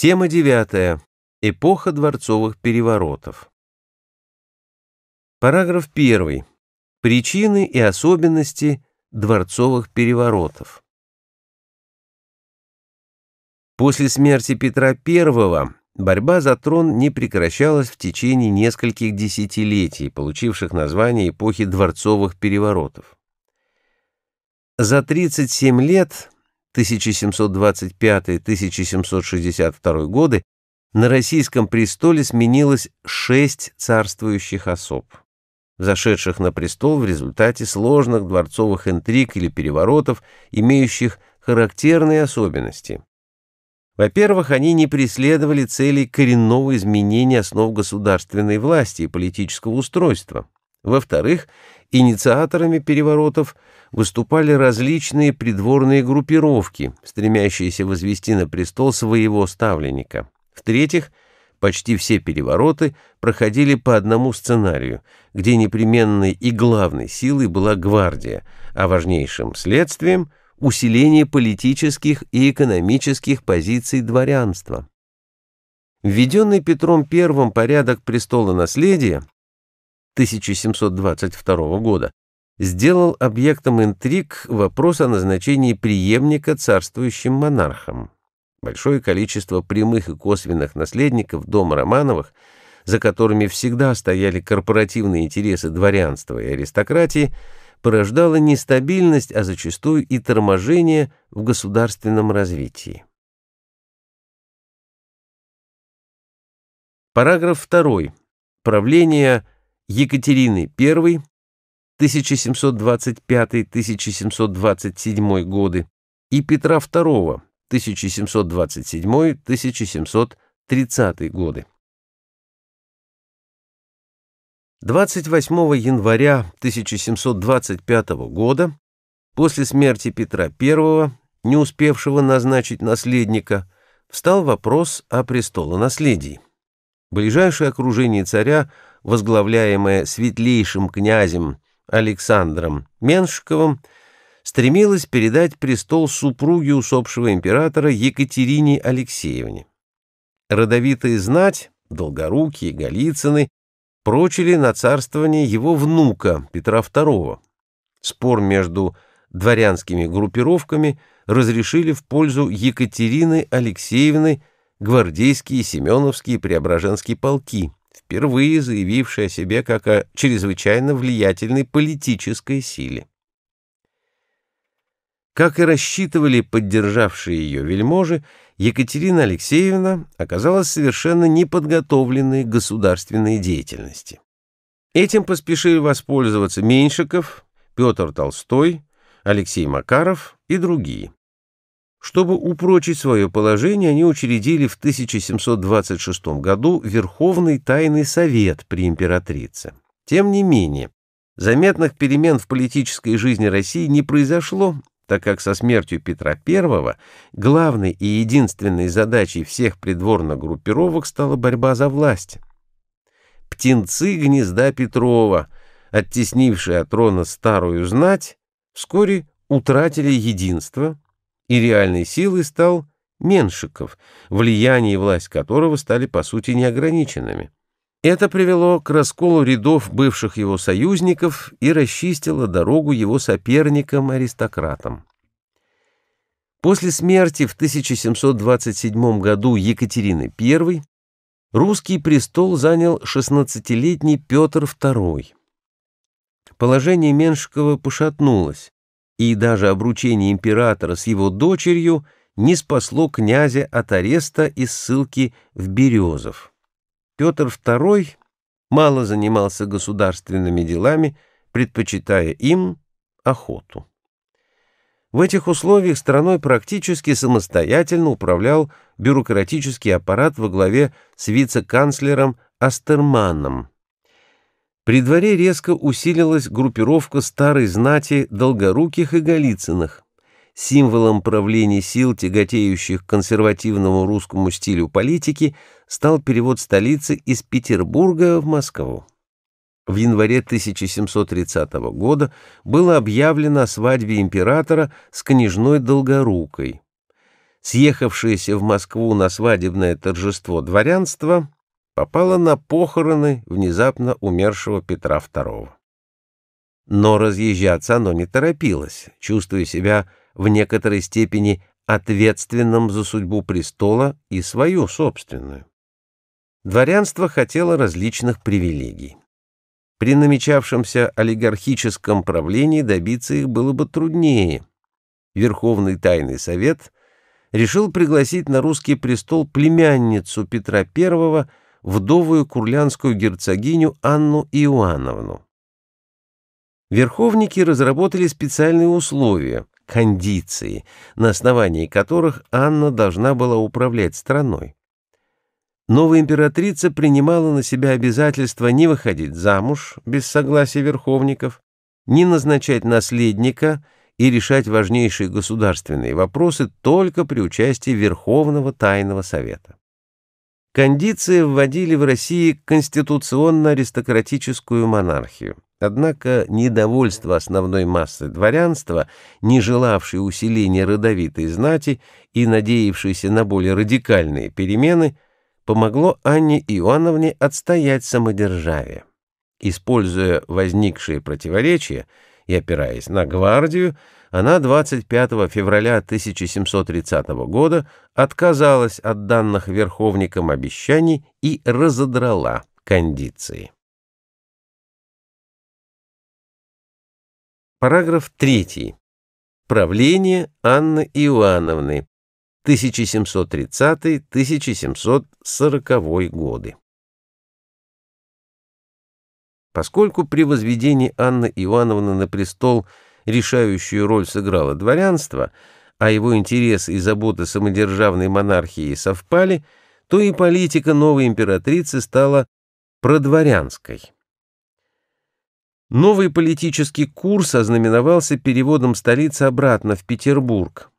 Тема девятая. Эпоха дворцовых переворотов. Параграф 1. Причины и особенности дворцовых переворотов. После смерти Петра I борьба за трон не прекращалась в течение нескольких десятилетий, получивших название эпохи дворцовых переворотов. За 37 лет 1725-1762 годы на российском престоле сменилось шесть царствующих особ, зашедших на престол в результате сложных дворцовых интриг или переворотов, имеющих характерные особенности. Во-первых, они не преследовали целей коренного изменения основ государственной власти и политического устройства. Во-вторых, Инициаторами переворотов выступали различные придворные группировки, стремящиеся возвести на престол своего ставленника. В-третьих, почти все перевороты проходили по одному сценарию, где непременной и главной силой была гвардия, а важнейшим следствием – усиление политических и экономических позиций дворянства. Введенный Петром I порядок престола наследия 1722 года, сделал объектом интриг вопрос о назначении преемника царствующим монархом. Большое количество прямых и косвенных наследников дома Романовых, за которыми всегда стояли корпоративные интересы дворянства и аристократии, порождало нестабильность, а зачастую и торможение в государственном развитии. Параграф 2. Правление – Екатерины I 1725-1727 годы и Петра II 1727-1730 годы. 28 января 1725 года, после смерти Петра I, не успевшего назначить наследника, встал вопрос о престолонаследии. Ближайшее окружение царя – возглавляемая светлейшим князем Александром Меншиковым, стремилась передать престол супруге усопшего императора Екатерине Алексеевне. Родовитые знать, Долгорукие, Голицыны, прочили на царствование его внука Петра II. Спор между дворянскими группировками разрешили в пользу Екатерины Алексеевны гвардейские, семеновские преображенские полки – впервые заявивший о себе как о чрезвычайно влиятельной политической силе. Как и рассчитывали поддержавшие ее вельможи, Екатерина Алексеевна оказалась совершенно неподготовленной к государственной деятельности. Этим поспешили воспользоваться Меньшиков, Петр Толстой, Алексей Макаров и другие. Чтобы упрочить свое положение, они учредили в 1726 году Верховный Тайный Совет при императрице. Тем не менее, заметных перемен в политической жизни России не произошло, так как со смертью Петра I главной и единственной задачей всех придворных группировок стала борьба за власть. Птенцы гнезда Петрова, оттеснившие от трона старую знать, вскоре утратили единство – и реальной силой стал Меншиков, влияние и власть которого стали по сути неограниченными. Это привело к расколу рядов бывших его союзников и расчистило дорогу его соперникам-аристократам. После смерти в 1727 году Екатерины I русский престол занял 16-летний Петр II. Положение Меншикова пошатнулось, и даже обручение императора с его дочерью не спасло князя от ареста и ссылки в Березов. Петр II мало занимался государственными делами, предпочитая им охоту. В этих условиях страной практически самостоятельно управлял бюрократический аппарат во главе с вице-канцлером Астерманом, при дворе резко усилилась группировка старой знати Долгоруких и Голицыных. Символом правления сил, тяготеющих к консервативному русскому стилю политики, стал перевод столицы из Петербурга в Москву. В январе 1730 года было объявлено о свадьбе императора с княжной Долгорукой. Съехавшееся в Москву на свадебное торжество дворянство попала на похороны внезапно умершего Петра II. Но разъезжаться оно не торопилось, чувствуя себя в некоторой степени ответственным за судьбу престола и свою собственную. Дворянство хотело различных привилегий. При намечавшемся олигархическом правлении добиться их было бы труднее. Верховный тайный совет решил пригласить на русский престол племянницу Петра I вдовую курлянскую герцогиню Анну Иоанновну. Верховники разработали специальные условия, кондиции, на основании которых Анна должна была управлять страной. Новая императрица принимала на себя обязательство не выходить замуж без согласия верховников, не назначать наследника и решать важнейшие государственные вопросы только при участии Верховного Тайного Совета. Кондиции вводили в России конституционно-аристократическую монархию. Однако недовольство основной массы дворянства, не желавшей усиления родовитой знати и надеявшейся на более радикальные перемены, помогло Анне Иоанновне отстоять самодержавие. Используя возникшие противоречия и опираясь на гвардию, она 25 февраля 1730 года отказалась от данных верховникам обещаний и разодрала кондиции. Параграф 3. Правление Анны Иоанновны 1730-1740 годы. Поскольку при возведении Анны Ивановны на престол – решающую роль сыграло дворянство, а его интерес и заботы самодержавной монархии совпали, то и политика новой императрицы стала продворянской. Новый политический курс ознаменовался переводом столицы обратно в Петербург.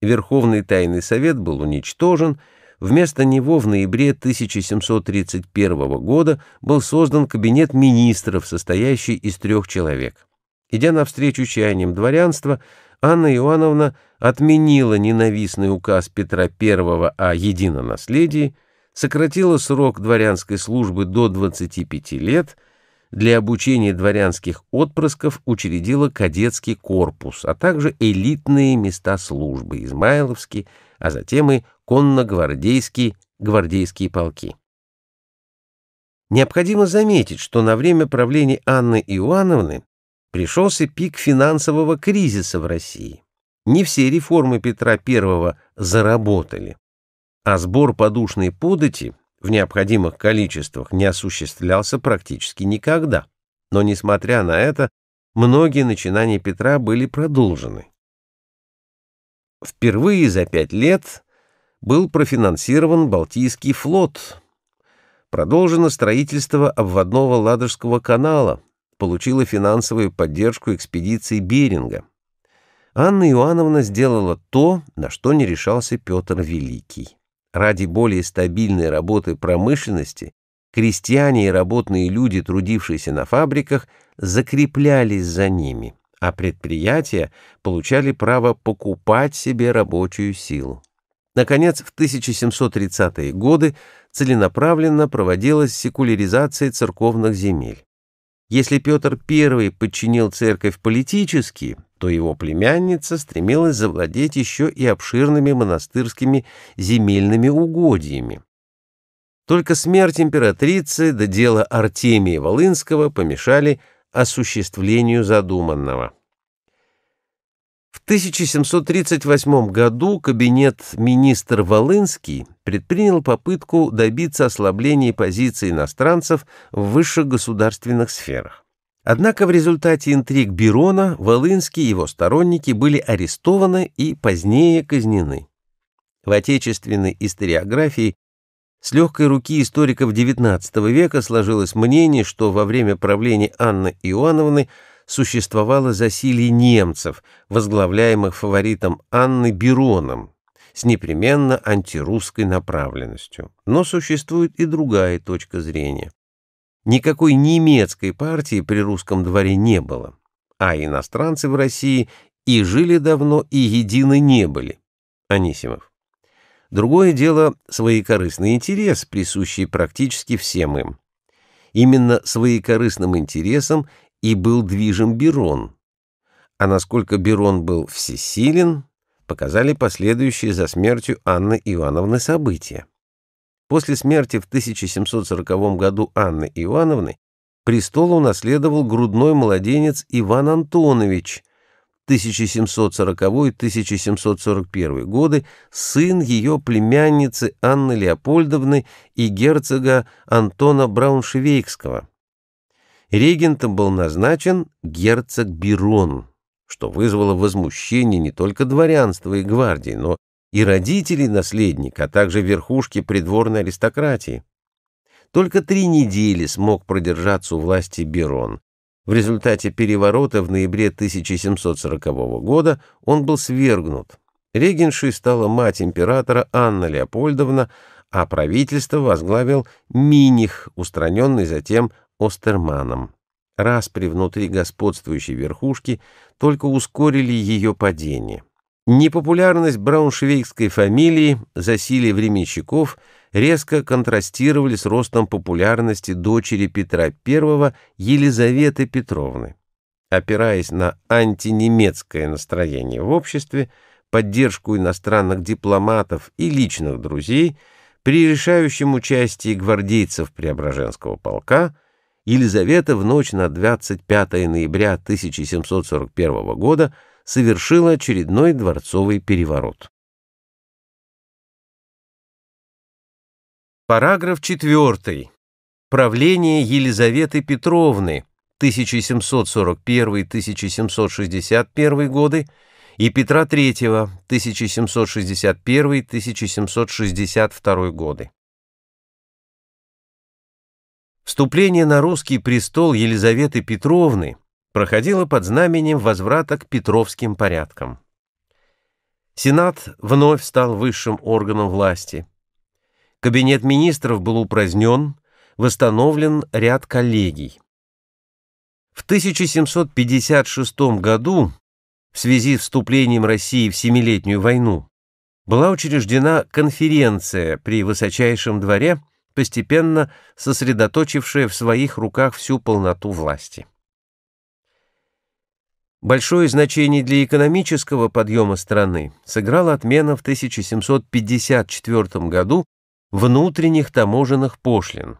Верховный тайный совет был уничтожен, вместо него в ноябре 1731 года был создан кабинет министров, состоящий из трех человек. Идя навстречу чаяниям дворянства, Анна Иоанновна отменила ненавистный указ Петра I о едином наследии, сократила срок дворянской службы до 25 лет, для обучения дворянских отпрысков учредила кадетский корпус, а также элитные места службы Измайловский, а затем и конногвардейский гвардейские полки. Необходимо заметить, что на время правления Анны Иоанновны пришелся пик финансового кризиса в России. Не все реформы Петра I заработали, а сбор подушной подати в необходимых количествах не осуществлялся практически никогда. Но, несмотря на это, многие начинания Петра были продолжены. Впервые за пять лет был профинансирован Балтийский флот, продолжено строительство обводного Ладожского канала – получила финансовую поддержку экспедиции Беринга. Анна Иоанновна сделала то, на что не решался Петр Великий. Ради более стабильной работы промышленности крестьяне и работные люди, трудившиеся на фабриках, закреплялись за ними, а предприятия получали право покупать себе рабочую силу. Наконец, в 1730-е годы целенаправленно проводилась секуляризация церковных земель. Если Петр I подчинил церковь политически, то его племянница стремилась завладеть еще и обширными монастырскими земельными угодьями. Только смерть императрицы да дело Артемия Волынского помешали осуществлению задуманного. В 1738 году кабинет министр Волынский предпринял попытку добиться ослабления позиций иностранцев в высших государственных сферах. Однако в результате интриг Бирона Волынский и его сторонники были арестованы и позднее казнены. В отечественной историографии с легкой руки историков XIX века сложилось мнение, что во время правления Анны Иоанновны существовало засилие немцев, возглавляемых фаворитом Анны Бироном, с непременно антирусской направленностью. Но существует и другая точка зрения. Никакой немецкой партии при русском дворе не было, а иностранцы в России и жили давно, и едины не были. Анисимов. Другое дело своекорыстный интерес, присущий практически всем им. Именно своекорыстным интересом и был движим Берон. А насколько Берон был всесилен, показали последующие за смертью Анны Ивановны события. После смерти в 1740 году Анны Ивановны престол унаследовал грудной младенец Иван Антонович, 1740-1741 годы, сын ее племянницы Анны Леопольдовны и герцога Антона Брауншвейгского. Регентом был назначен герцог Бирон что вызвало возмущение не только дворянства и гвардии, но и родителей наследника, а также верхушки придворной аристократии. Только три недели смог продержаться у власти Берон. В результате переворота в ноябре 1740 года он был свергнут. Регеншей стала мать императора Анна Леопольдовна, а правительство возглавил Миних, устраненный затем Остерманом распри внутри господствующей верхушки только ускорили ее падение. Непопулярность брауншвейгской фамилии, засилие временщиков резко контрастировали с ростом популярности дочери Петра I Елизаветы Петровны. Опираясь на антинемецкое настроение в обществе, поддержку иностранных дипломатов и личных друзей, при решающем участии гвардейцев Преображенского полка – Елизавета в ночь на 25 ноября 1741 года совершила очередной дворцовый переворот. Параграф 4. Правление Елизаветы Петровны 1741-1761 годы и Петра III 1761-1762 годы. Вступление на русский престол Елизаветы Петровны проходило под знаменем возврата к петровским порядкам. Сенат вновь стал высшим органом власти. Кабинет министров был упразднен, восстановлен ряд коллегий. В 1756 году, в связи с вступлением России в Семилетнюю войну, была учреждена конференция при Высочайшем дворе – постепенно сосредоточившая в своих руках всю полноту власти. Большое значение для экономического подъема страны сыграла отмена в 1754 году внутренних таможенных пошлин.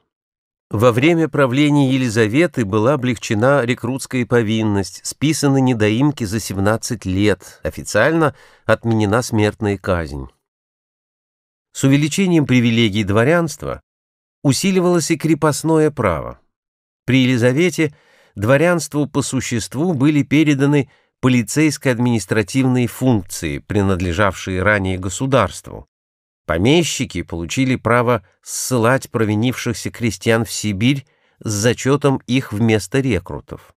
Во время правления Елизаветы была облегчена рекрутская повинность, списаны недоимки за 17 лет, официально отменена смертная казнь. С увеличением привилегий дворянства усиливалось и крепостное право. При Елизавете дворянству по существу были переданы полицейско-административные функции, принадлежавшие ранее государству. Помещики получили право ссылать провинившихся крестьян в Сибирь с зачетом их вместо рекрутов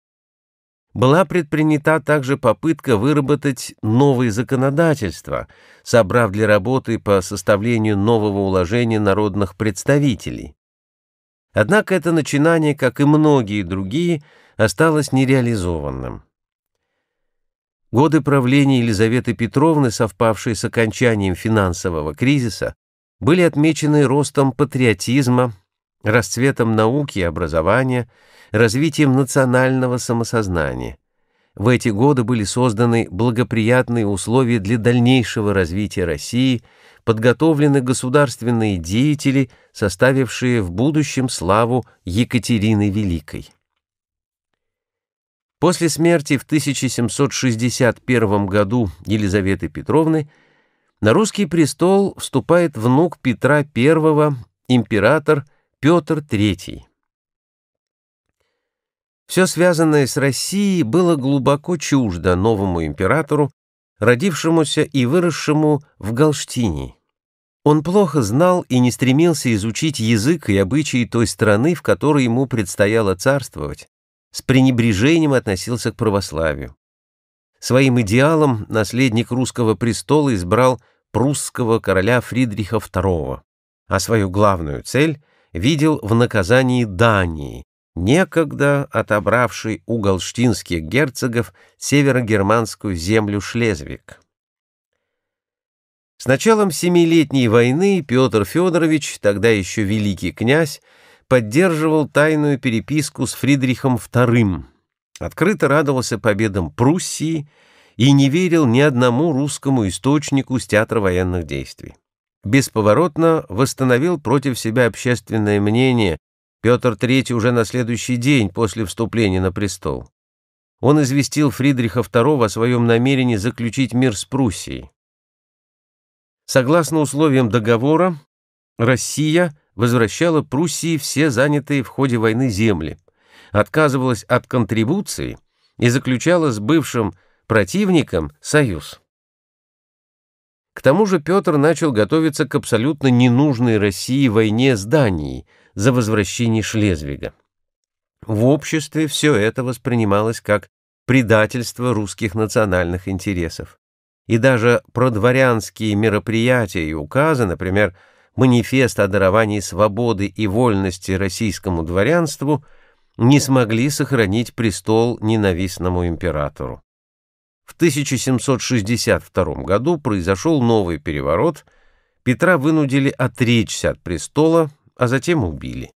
была предпринята также попытка выработать новые законодательства, собрав для работы по составлению нового уложения народных представителей. Однако это начинание, как и многие другие, осталось нереализованным. Годы правления Елизаветы Петровны, совпавшие с окончанием финансового кризиса, были отмечены ростом патриотизма, расцветом науки и образования, развитием национального самосознания. В эти годы были созданы благоприятные условия для дальнейшего развития России, подготовлены государственные деятели, составившие в будущем славу Екатерины Великой. После смерти в 1761 году Елизаветы Петровны на русский престол вступает внук Петра I, император Петр Петр III. Все связанное с Россией было глубоко чуждо новому императору, родившемуся и выросшему в Галштине. Он плохо знал и не стремился изучить язык и обычаи той страны, в которой ему предстояло царствовать, с пренебрежением относился к православию. Своим идеалом наследник русского престола избрал прусского короля Фридриха II, а свою главную цель видел в наказании Дании, некогда отобравший у галштинских герцогов северогерманскую землю Шлезвик. С началом Семилетней войны Петр Федорович, тогда еще великий князь, поддерживал тайную переписку с Фридрихом II, открыто радовался победам Пруссии и не верил ни одному русскому источнику с театра военных действий бесповоротно восстановил против себя общественное мнение Петр III уже на следующий день после вступления на престол. Он известил Фридриха II о своем намерении заключить мир с Пруссией. Согласно условиям договора, Россия возвращала Пруссии все занятые в ходе войны земли, отказывалась от контрибуции и заключала с бывшим противником союз. К тому же Петр начал готовиться к абсолютно ненужной России войне с Данией за возвращение Шлезвига. В обществе все это воспринималось как предательство русских национальных интересов. И даже продворянские мероприятия и указы, например, манифест о даровании свободы и вольности российскому дворянству, не смогли сохранить престол ненавистному императору. В 1762 году произошел новый переворот, Петра вынудили отречься от престола, а затем убили.